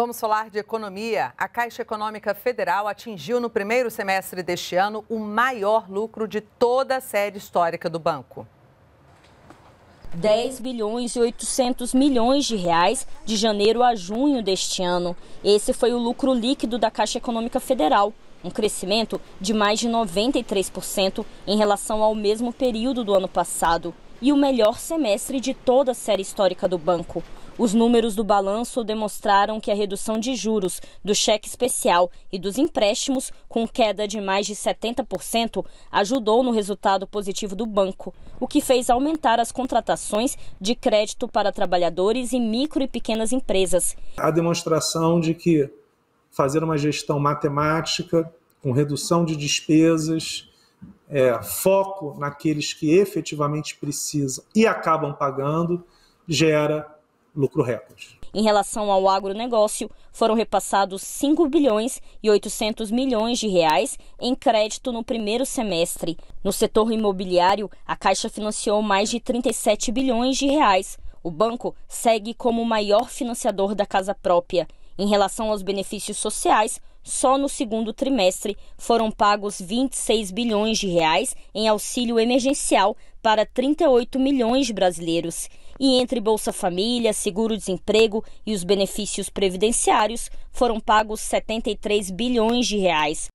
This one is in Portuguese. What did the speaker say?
Vamos falar de economia. A Caixa Econômica Federal atingiu no primeiro semestre deste ano o maior lucro de toda a série histórica do banco. 10 bilhões e 800 milhões de reais de janeiro a junho deste ano. Esse foi o lucro líquido da Caixa Econômica Federal, um crescimento de mais de 93% em relação ao mesmo período do ano passado e o melhor semestre de toda a série histórica do banco. Os números do balanço demonstraram que a redução de juros do cheque especial e dos empréstimos, com queda de mais de 70%, ajudou no resultado positivo do banco, o que fez aumentar as contratações de crédito para trabalhadores e micro e pequenas empresas. A demonstração de que fazer uma gestão matemática, com redução de despesas, é, foco naqueles que efetivamente precisam e acabam pagando, gera lucro recorde. Em relação ao agronegócio, foram repassados 5 bilhões e 800 milhões de reais em crédito no primeiro semestre. No setor imobiliário, a Caixa financiou mais de 37 bilhões de reais. O banco segue como o maior financiador da casa própria. Em relação aos benefícios sociais, só no segundo trimestre foram pagos 26 bilhões de reais em auxílio emergencial para 38 milhões de brasileiros. E entre Bolsa Família, seguro-desemprego e os benefícios previdenciários, foram pagos 73 bilhões de reais.